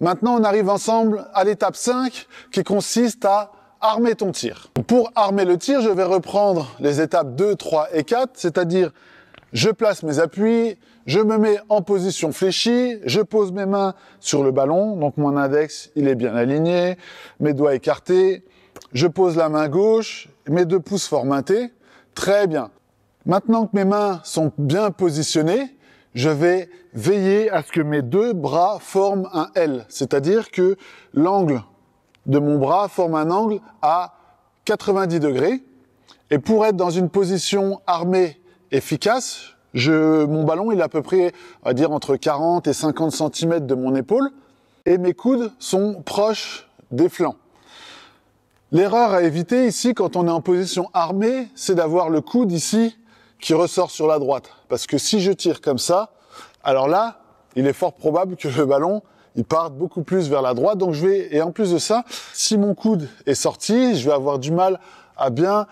Maintenant, on arrive ensemble à l'étape 5 qui consiste à armer ton tir. Pour armer le tir, je vais reprendre les étapes 2, 3 et 4, c'est-à-dire je place mes appuis, je me mets en position fléchie, je pose mes mains sur le ballon, donc mon index, il est bien aligné, mes doigts écartés, je pose la main gauche, mes deux pouces formatés. Très bien. Maintenant que mes mains sont bien positionnées, je vais veiller à ce que mes deux bras forment un L, c'est-à-dire que l'angle de mon bras forme un angle à 90 degrés. Et pour être dans une position armée efficace, mon ballon est à peu près, à dire, entre 40 et 50 cm de mon épaule et mes coudes sont proches des flancs. L'erreur à éviter ici quand on est en position armée, c'est d'avoir le coude ici qui ressort sur la droite. Parce que si je tire comme ça, alors là, il est fort probable que le ballon il parte beaucoup plus vers la droite. Donc je vais et en plus de ça, si mon coude est sorti, je vais avoir du mal à bien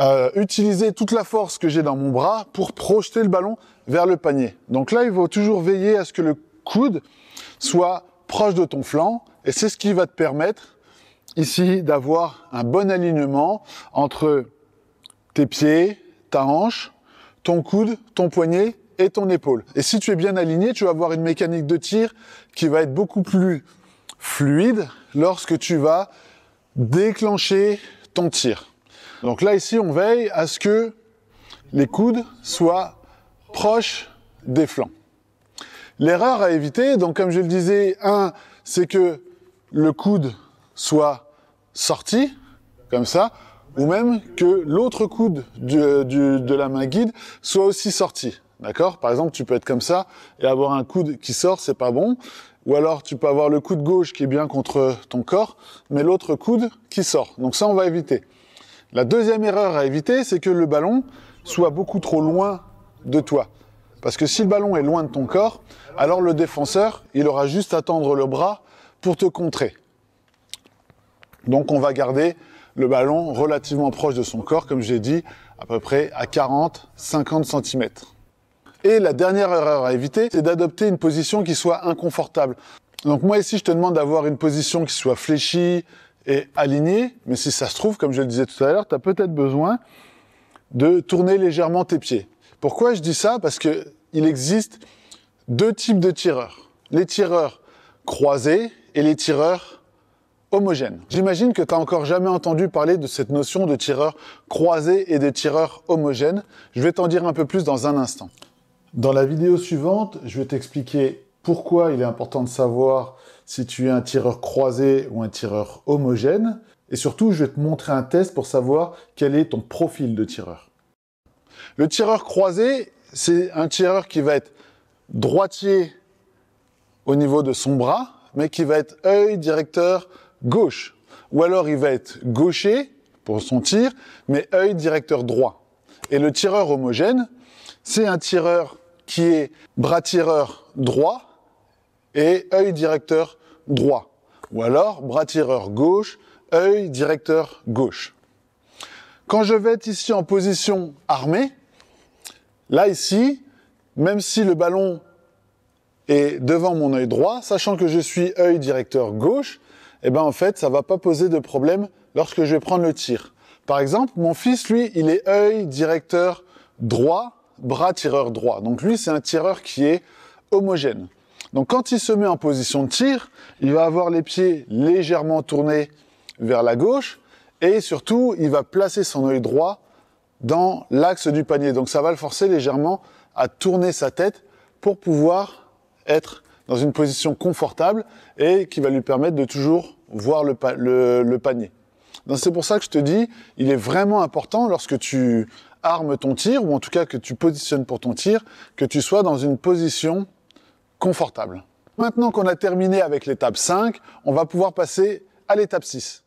euh, utiliser toute la force que j'ai dans mon bras pour projeter le ballon vers le panier. Donc là, il faut toujours veiller à ce que le coude soit proche de ton flanc et c'est ce qui va te permettre ici d'avoir un bon alignement entre tes pieds, ta hanche, ton coude, ton poignet et ton épaule. Et si tu es bien aligné, tu vas avoir une mécanique de tir qui va être beaucoup plus fluide lorsque tu vas déclencher ton tir. Donc là ici, on veille à ce que les coudes soient proches des flancs. L'erreur à éviter, donc comme je le disais, un, c'est que le coude soit sorti, comme ça, ou même que l'autre coude euh, de la main guide soit aussi sorti. D'accord Par exemple, tu peux être comme ça et avoir un coude qui sort, c'est pas bon. Ou alors tu peux avoir le coude gauche qui est bien contre ton corps, mais l'autre coude qui sort. Donc ça, on va éviter. La deuxième erreur à éviter, c'est que le ballon soit beaucoup trop loin de toi. Parce que si le ballon est loin de ton corps, alors le défenseur, il aura juste à tendre le bras pour te contrer. Donc on va garder le ballon relativement proche de son corps, comme j'ai dit, à peu près à 40-50 cm. Et la dernière erreur à éviter, c'est d'adopter une position qui soit inconfortable. Donc moi ici, je te demande d'avoir une position qui soit fléchie et alignée, mais si ça se trouve, comme je le disais tout à l'heure, tu as peut-être besoin de tourner légèrement tes pieds. Pourquoi je dis ça Parce que existe deux types de tireurs. Les tireurs croisés et les tireurs homogène. J'imagine que tu n'as encore jamais entendu parler de cette notion de tireur croisé et de tireur homogène. Je vais t'en dire un peu plus dans un instant. Dans la vidéo suivante, je vais t'expliquer pourquoi il est important de savoir si tu es un tireur croisé ou un tireur homogène. Et surtout, je vais te montrer un test pour savoir quel est ton profil de tireur. Le tireur croisé, c'est un tireur qui va être droitier au niveau de son bras, mais qui va être œil, directeur, gauche. Ou alors il va être gaucher pour son tir, mais œil directeur droit. Et le tireur homogène, c'est un tireur qui est bras tireur droit et œil directeur droit. Ou alors bras tireur gauche, œil directeur gauche. Quand je vais être ici en position armée, là ici, même si le ballon est devant mon œil droit, sachant que je suis œil directeur gauche, eh ben en fait, ça va pas poser de problème lorsque je vais prendre le tir. Par exemple, mon fils, lui, il est œil directeur droit, bras tireur droit. Donc lui, c'est un tireur qui est homogène. Donc quand il se met en position de tir, il va avoir les pieds légèrement tournés vers la gauche et surtout, il va placer son œil droit dans l'axe du panier. Donc ça va le forcer légèrement à tourner sa tête pour pouvoir être dans une position confortable et qui va lui permettre de toujours voir le, panier. Donc c'est pour ça que je te dis, il est vraiment important lorsque tu armes ton tir, ou en tout cas que tu positionnes pour ton tir, que tu sois dans une position confortable. Maintenant qu'on a terminé avec l'étape 5, on va pouvoir passer à l'étape 6.